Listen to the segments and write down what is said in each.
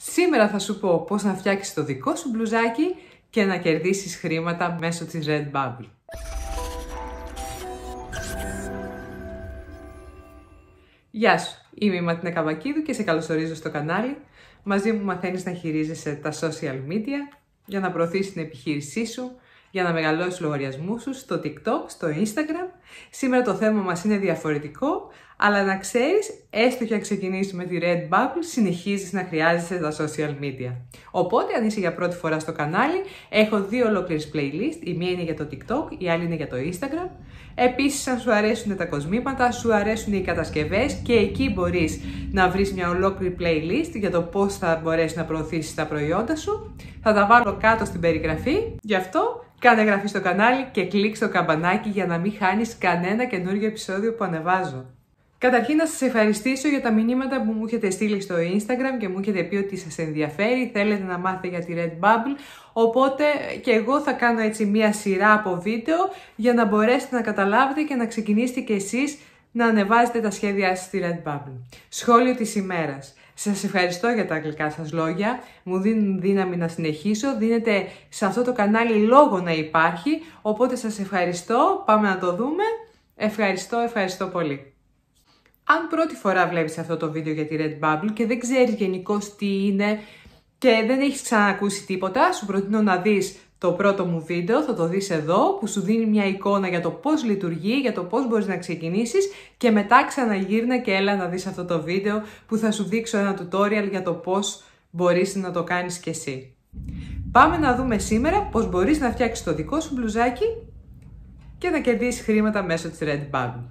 Σήμερα θα σου πω πώς να φτιάξεις το δικό σου μπλουζάκι και να κερδίσεις χρήματα μέσω της Redbubble. Γεια σου, είμαι η Ματίνα Καβακίδου και σε καλωσορίζω στο κανάλι. Μαζί μου μαθαίνεις να χειρίζεσαι τα social media για να προωθήσεις την επιχείρησή σου, για να μεγαλώσει τους λογαριασμούς σου στο TikTok, στο Instagram. Σήμερα το θέμα μας είναι διαφορετικό, αλλά να ξέρεις έστω και αν ξεκινήσεις με τη red Bubble, συνεχίζεις να χρειάζεσαι τα social media. Οπότε, αν είσαι για πρώτη φορά στο κανάλι, έχω δύο ολόκληρες playlist, η μία είναι για το TikTok, η άλλη είναι για το Instagram. Επίσης, αν σου αρέσουν τα κοσμήματα, σου αρέσουν οι κατασκευές και εκεί μπορείς να βρεις μια ολόκληρη playlist για το πώς θα μπορέσεις να προωθήσεις τα προϊόντα σου. Θα τα βάλω κάτω στην περιγραφή, γι' αυτό Κάνε εγγραφή στο κανάλι και κλικ στο καμπανάκι για να μην χάνεις κανένα καινούργιο επεισόδιο που ανεβάζω. Καταρχήν να σας ευχαριστήσω για τα μηνύματα που μου έχετε στείλει στο Instagram και μου έχετε πει ότι σας ενδιαφέρει, θέλετε να μάθετε για τη Redbubble, οπότε και εγώ θα κάνω έτσι μία σειρά από βίντεο για να μπορέσετε να καταλάβετε και να ξεκινήσετε κι εσείς να ανεβάζετε τα σχέδιά σας στη Bubble. Σχόλιο της ημέρας. Σας ευχαριστώ για τα γλυκά σας λόγια, μου δίνουν δύναμη να συνεχίσω, δίνετε σε αυτό το κανάλι λόγο να υπάρχει, οπότε σας ευχαριστώ, πάμε να το δούμε. Ευχαριστώ, ευχαριστώ πολύ. Αν πρώτη φορά βλέπεις αυτό το βίντεο για τη Redbubble και δεν ξέρεις γενικώς τι είναι και δεν έχεις ξανακούσει τίποτα, σου προτείνω να δεις το πρώτο μου βίντεο, θα το δεις εδώ, που σου δίνει μια εικόνα για το πώς λειτουργεί, για το πώς μπορείς να ξεκινήσεις και μετά ξαναγύρνα και έλα να δεις αυτό το βίντεο που θα σου δείξω ένα tutorial για το πώς μπορείς να το κάνεις κι εσύ. Πάμε να δούμε σήμερα πώς μπορείς να φτιάξεις το δικό σου μπλουζάκι και να κερδίσεις χρήματα μέσω της Redbubble.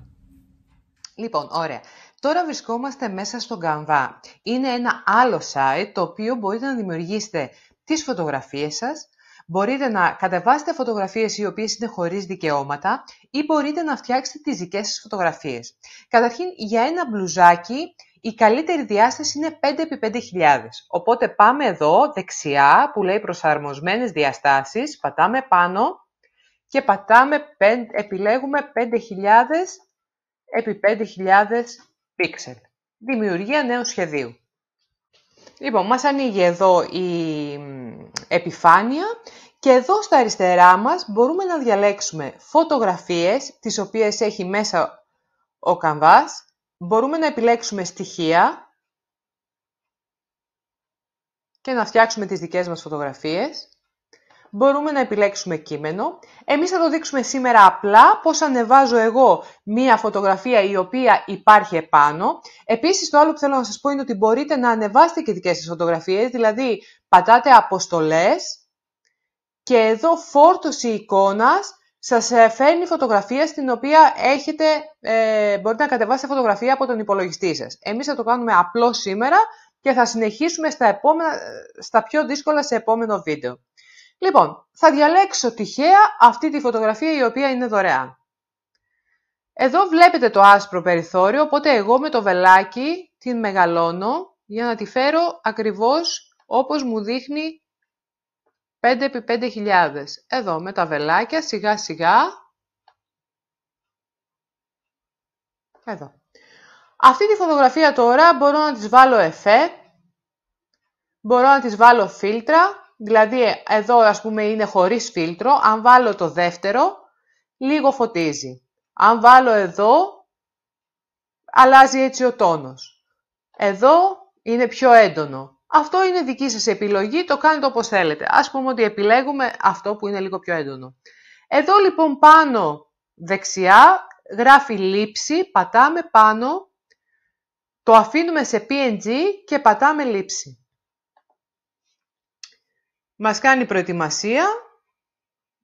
Λοιπόν, ωραία. Τώρα βρισκόμαστε μέσα στο Canva. Είναι ένα άλλο site το οποίο μπορείτε να δημιουργήσετε τις φωτογραφίες σας, Μπορείτε να κατεβάσετε φωτογραφίες οι οποίες είναι χωρίς δικαιώματα ή μπορείτε να φτιάξετε τις δικές σας φωτογραφίες. Καταρχήν, για ένα μπλουζάκι η καλύτερη διάσταση είναι 5x5000. Οπότε πάμε εδώ δεξιά που λέει προσαρμοσμένες διαστάσεις, πατάμε πάνω και πατάμε, επιλέγουμε 5.000 επί 5.000 πίξελ. Δημιουργία νέου σχεδίου. Λοιπόν, μας ανοίγει εδώ η επιφάνεια και εδώ στα αριστερά μας μπορούμε να διαλέξουμε φωτογραφίες, τις οποίες έχει μέσα ο καμβάς. Μπορούμε να επιλέξουμε στοιχεία και να φτιάξουμε τις δικές μας φωτογραφίες μπορούμε να επιλέξουμε κείμενο. Εμείς θα το δείξουμε σήμερα απλά πώς ανεβάζω εγώ μία φωτογραφία η οποία υπάρχει επάνω. Επίσης το άλλο που θέλω να σας πω είναι ότι μπορείτε να ανεβάσετε και δικές σας φωτογραφίες, δηλαδή πατάτε αποστολές και εδώ φόρτωση εικόνας σας ε, φέρνει φωτογραφία στην οποία έχετε, ε, μπορείτε να κατεβάσετε φωτογραφία από τον υπολογιστή σας. Εμείς θα το κάνουμε απλό σήμερα και θα συνεχίσουμε στα, επόμενα, ε, στα πιο δύσκολα σε επόμενο βίντεο. Λοιπόν, θα διαλέξω τυχαία αυτή τη φωτογραφία η οποία είναι δωρεάν. Εδώ βλέπετε το άσπρο περιθώριο, οπότε εγώ με το βελάκι την μεγαλώνω για να τη φέρω ακριβώς όπως μου δείχνει 5x5.000. Εδώ με τα βελάκια σιγά σιγά. Εδώ. Αυτή τη φωτογραφία τώρα μπορώ να της βάλω εφέ, μπορώ να της βάλω φίλτρα Δηλαδή εδώ ας πούμε είναι χωρίς φίλτρο, αν βάλω το δεύτερο, λίγο φωτίζει. Αν βάλω εδώ, αλλάζει έτσι ο τόνος. Εδώ είναι πιο έντονο. Αυτό είναι δική σας επιλογή, το κάνετε όπως θέλετε. Ας πούμε ότι επιλέγουμε αυτό που είναι λίγο πιο έντονο. Εδώ λοιπόν πάνω δεξιά γράφει λήψη, πατάμε πάνω, το αφήνουμε σε PNG και πατάμε λήψη μας κάνει προετοιμασία,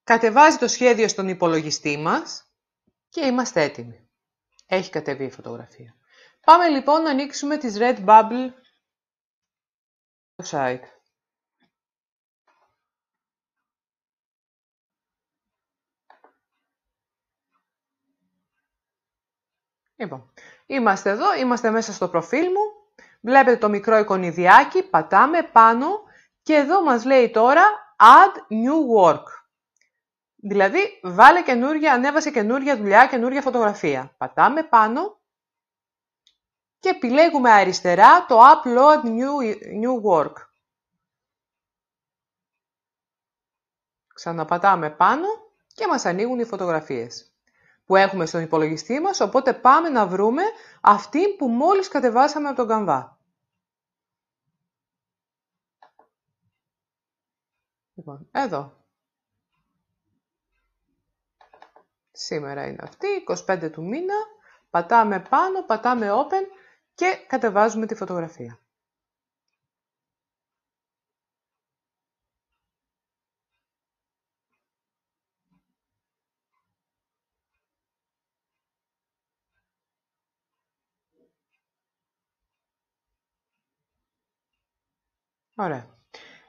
κατεβάζει το σχέδιο στον υπολογιστή μας και είμαστε έτοιμοι. Έχει κατεβεί η φωτογραφία. Πάμε λοιπόν να ανοίξουμε τις Red Bubble site. Λοιπόν, είμαστε εδώ, είμαστε μέσα στο προφίλ μου. Βλέπετε το μικρό εικονιδιάκι, πατάμε πάνω και εδώ μας λέει τώρα add new work. Δηλαδή, βάλε καινούργια, ανέβασε καινούργια δουλειά, καινούργια φωτογραφία. Πατάμε πάνω και επιλέγουμε αριστερά το upload new, new work. Ξαναπατάμε πάνω και μας ανοίγουν οι φωτογραφίες που έχουμε στον υπολογιστή μας, οπότε πάμε να βρούμε αυτή που μόλις κατεβάσαμε από τον Canva. Λοιπόν, εδώ. Σήμερα είναι αυτή, 25 του μήνα. Πατάμε πάνω, πατάμε open και κατεβάζουμε τη φωτογραφία. Ωραία.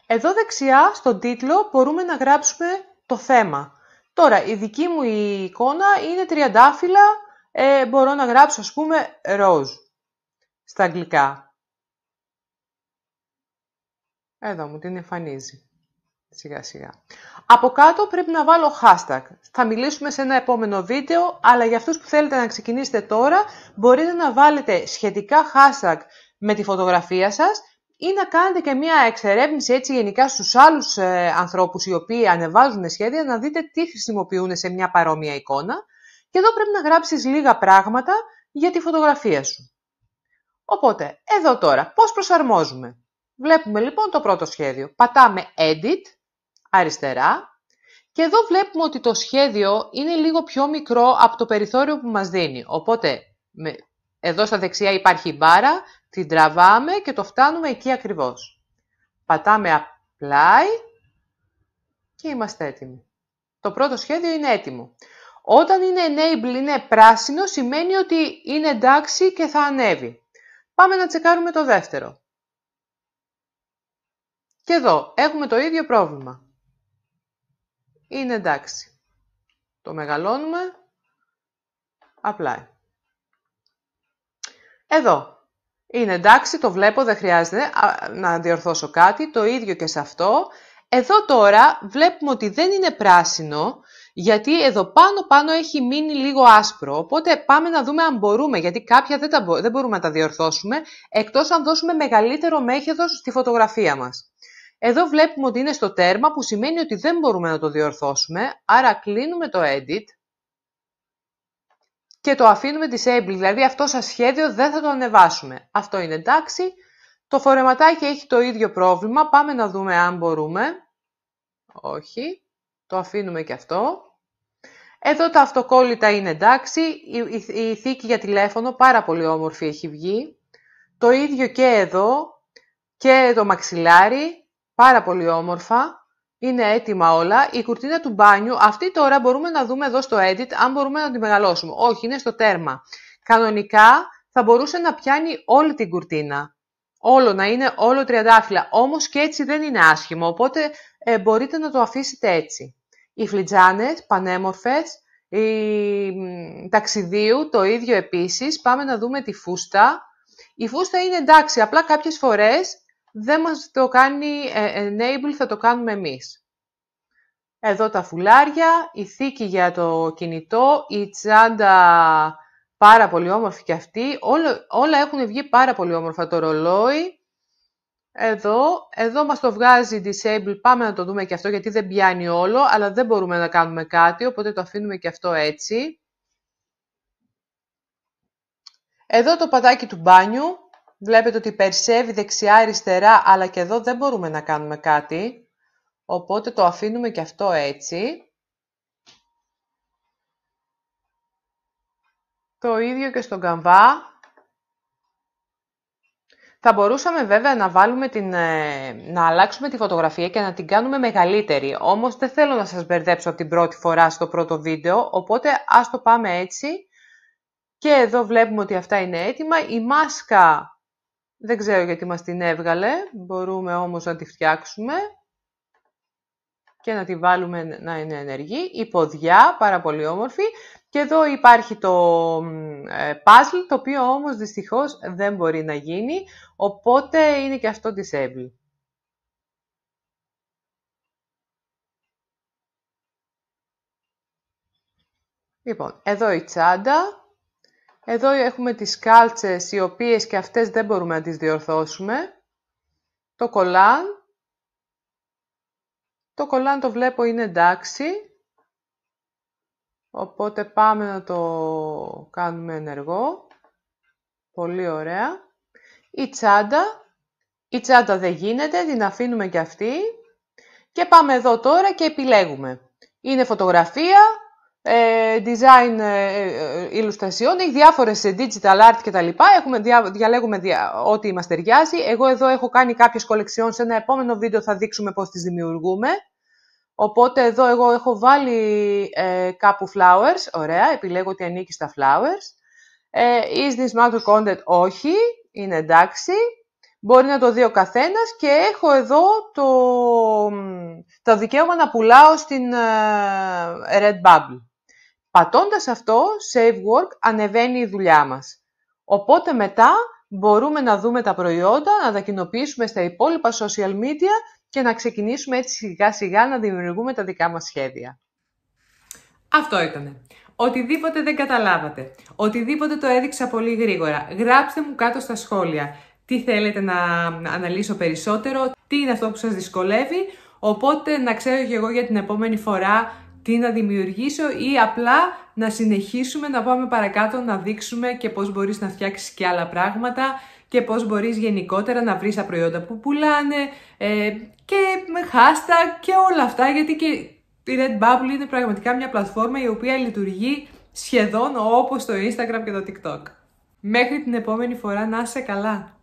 Εδώ δεξιά στον τίτλο μπορούμε να γράψουμε το θέμα. Τώρα η δική μου εικόνα είναι τριαντάφυλλα, ε, μπορώ να γράψω ας πούμε ροζ στα αγγλικά. Εδώ μου την εμφανίζει. Σιγά σιγά. Από κάτω πρέπει να βάλω hashtag. Θα μιλήσουμε σε ένα επόμενο βίντεο, αλλά για αυτούς που θέλετε να ξεκινήσετε τώρα, μπορείτε να βάλετε σχετικά hashtag με τη φωτογραφία σας ή να κάνετε και μία εξερεύνηση έτσι γενικά στους άλλους ε, ανθρώπους οι οποίοι ανεβάζουν σχέδια, να δείτε τι χρησιμοποιούν σε μια παρόμοια εικόνα και εδώ πρέπει να γράψεις λίγα πράγματα για τη φωτογραφία σου. Οπότε, εδώ τώρα, πώς προσαρμόζουμε. Βλέπουμε λοιπόν το πρώτο σχέδιο. Πατάμε Edit, αριστερά, και εδώ βλέπουμε ότι το σχέδιο είναι λίγο πιο μικρό από το περιθώριο που μας δίνει. Οπότε, με εδώ στα δεξιά υπάρχει η μπάρα, την τραβάμε και το φτάνουμε εκεί ακριβώς. Πατάμε apply και είμαστε έτοιμοι. Το πρώτο σχέδιο είναι έτοιμο. Όταν είναι enable, είναι πράσινο, σημαίνει ότι είναι εντάξει και θα ανέβει. Πάμε να τσεκάρουμε το δεύτερο. Και εδώ έχουμε το ίδιο πρόβλημα. Είναι εντάξει. Το μεγαλώνουμε. Απλά. Εδώ. Είναι εντάξει, το βλέπω, δεν χρειάζεται να διορθώσω κάτι, το ίδιο και σε αυτό. Εδώ τώρα βλέπουμε ότι δεν είναι πράσινο, γιατί εδώ πάνω πάνω έχει μείνει λίγο άσπρο. Οπότε πάμε να δούμε αν μπορούμε, γιατί κάποια δεν, τα δεν μπορούμε να τα διορθώσουμε, εκτός αν δώσουμε μεγαλύτερο μέγεθος στη φωτογραφία μας. Εδώ βλέπουμε ότι είναι στο τέρμα, που σημαίνει ότι δεν μπορούμε να το διορθώσουμε, άρα κλείνουμε το Edit και το αφήνουμε disable, δηλαδή αυτό σαν σχέδιο δεν θα το ανεβάσουμε. Αυτό είναι εντάξει. Το φορεματάκι έχει το ίδιο πρόβλημα. Πάμε να δούμε αν μπορούμε. Όχι. Το αφήνουμε και αυτό. Εδώ τα αυτοκόλλητα είναι εντάξει. Η θήκη για τηλέφωνο πάρα πολύ όμορφη έχει βγει. Το ίδιο και εδώ. Και το μαξιλάρι. Πάρα πολύ όμορφα. Είναι έτοιμα όλα. Η κουρτίνα του μπάνιου, αυτή τώρα μπορούμε να δούμε εδώ στο edit αν μπορούμε να τη μεγαλώσουμε. Όχι, είναι στο τέρμα. Κανονικά θα μπορούσε να πιάνει όλη την κουρτίνα. Όλο να είναι όλο τριαντάφυλλα. Όμως και έτσι δεν είναι άσχημο, οπότε ε, μπορείτε να το αφήσετε έτσι. Οι φλιτζάνες, πανέμορφες, Οι ταξιδίου, το ίδιο επίσης. Πάμε να δούμε τη φούστα. Η φούστα είναι εντάξει, απλά κάποιες φορές δεν μας το κάνει ε, enable, θα το κάνουμε εμείς. Εδώ τα φουλάρια, η θήκη για το κινητό, η τσάντα πάρα πολύ όμορφη και αυτή. Όλα, έχουν βγει πάρα πολύ όμορφα το ρολόι. Εδώ, εδώ μας το βγάζει disable, πάμε να το δούμε και αυτό γιατί δεν πιάνει όλο, αλλά δεν μπορούμε να κάνουμε κάτι, οπότε το αφήνουμε και αυτό έτσι. Εδώ το πατάκι του μπάνιου, Βλέπετε ότι περσεύει δεξιά-αριστερά, αλλά και εδώ δεν μπορούμε να κάνουμε κάτι. Οπότε το αφήνουμε και αυτό έτσι. Το ίδιο και στον καμβά. Θα μπορούσαμε βέβαια να, βάλουμε την, ε, να αλλάξουμε τη φωτογραφία και να την κάνουμε μεγαλύτερη. Όμως δεν θέλω να σας μπερδέψω την πρώτη φορά στο πρώτο βίντεο, οπότε ας το πάμε έτσι. Και εδώ βλέπουμε ότι αυτά είναι έτοιμα. Η μάσκα δεν ξέρω γιατί μας την έβγαλε, μπορούμε όμως να τη φτιάξουμε και να τη βάλουμε να είναι ενεργή. Η ποδιά, πάρα πολύ όμορφη. Και εδώ υπάρχει το παζλ, ε, το οποίο όμως δυστυχώς δεν μπορεί να γίνει, οπότε είναι και αυτό disable. Λοιπόν, εδώ η τσάντα, εδώ έχουμε τις κάλτσες, οι οποίες και αυτές δεν μπορούμε να τις διορθώσουμε. Το κολάν. Το κολάν το βλέπω είναι εντάξει. Οπότε πάμε να το κάνουμε ενεργό. Πολύ ωραία. Η τσάντα. Η τσάντα δεν γίνεται, την αφήνουμε και αυτή. Και πάμε εδώ τώρα και επιλέγουμε. Είναι φωτογραφία, ε, design ε, ε, illustration, έχει διάφορες digital art κτλ. Έχουμε, διαλέγουμε ό,τι μας ταιριάζει. Εγώ εδώ έχω κάνει κάποιες κολεξιών, σε ένα επόμενο βίντεο θα δείξουμε πώς τις δημιουργούμε. Οπότε εδώ εγώ έχω βάλει ε, κάπου flowers, ωραία, επιλέγω ότι ανήκει στα flowers. Ε, is this matter content, όχι, είναι εντάξει. Μπορεί να το δει ο καθένας και έχω εδώ το, το δικαίωμα να πουλάω στην Redbubble. Πατώντας αυτό Save Work ανεβαίνει η δουλειά μας. Οπότε μετά μπορούμε να δούμε τα προϊόντα, να τα κοινοποιήσουμε στα υπόλοιπα social media και να ξεκινήσουμε έτσι σιγά σιγά να δημιουργούμε τα δικά μας σχέδια. Αυτό ήτανε. Οτιδήποτε δεν καταλάβατε, οτιδήποτε το έδειξα πολύ γρήγορα, γράψτε μου κάτω στα σχόλια τι θέλετε να αναλύσω περισσότερο, τι είναι αυτό που σας δυσκολεύει, οπότε να ξέρω και εγώ για την επόμενη φορά τι να δημιουργήσω ή απλά να συνεχίσουμε να πάμε παρακάτω να δείξουμε και πώς μπορείς να φτιάξεις και άλλα πράγματα και πώς μπορείς γενικότερα να βρεις τα προϊόντα που πουλάνε ε, και με hashtag και όλα αυτά γιατί και η Redbubble είναι πραγματικά μια πλατφόρμα η οποία λειτουργεί σχεδόν όπως το Instagram και το TikTok. Μέχρι την επόμενη φορά να είσαι καλά!